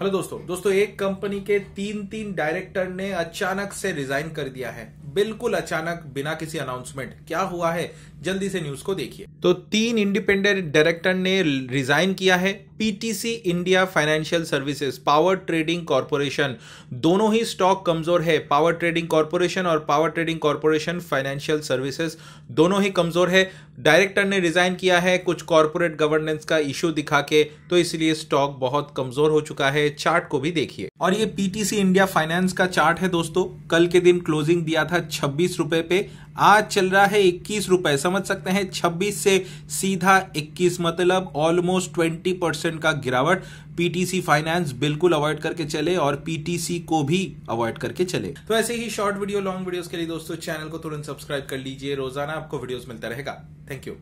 hello दोस्तों दोस्तों एक कंपनी के तीन तीन डायरेक्टर ने अचानक से रिजाइन कर दिया है बिल्कुल अचानक बिना किसी अनाउंसमेंट क्या हुआ है जल्दी से न्यूज को देखिए तो तीन इंडिपेंडेंट डायरेक्टर ने रिजाइन किया है PTC India financial services power trading corporation दोनों ही स्टॉक कमजोर है पावर ट्रेडिंग कॉरपोरेशन और power trading corporation financial services दोनों ही कमजोर है डायरेक्टर ने रिजाइन किया है कुछ कॉरपोरेट गवर्नेंस का इश्यू दिखा के तो इसलिए स्टॉक बहुत कमजोर हो चुका है चार्ट को भी देखिए और ये पीटीसी इंडिया फाइनेंस का चार्ट है दोस्तों कल के दिन क्लोजिंग दिया था छब्बीस रुपए पे आज चल रहा है इक्कीस रुपए समझ समझ सकते हैं 26 से सीधा 21 मतलब ऑलमोस्ट 20 परसेंट का गिरावट पीटीसी फाइनेंस बिल्कुल अवॉइड करके चले और पीटीसी को भी अवॉइड करके चले तो ऐसे ही शॉर्ट वीडियो लॉन्ग वीडियोस के लिए दोस्तों चैनल को तुरंत सब्सक्राइब कर लीजिए रोजाना आपको वीडियोस मिलता रहेगा थैंक यू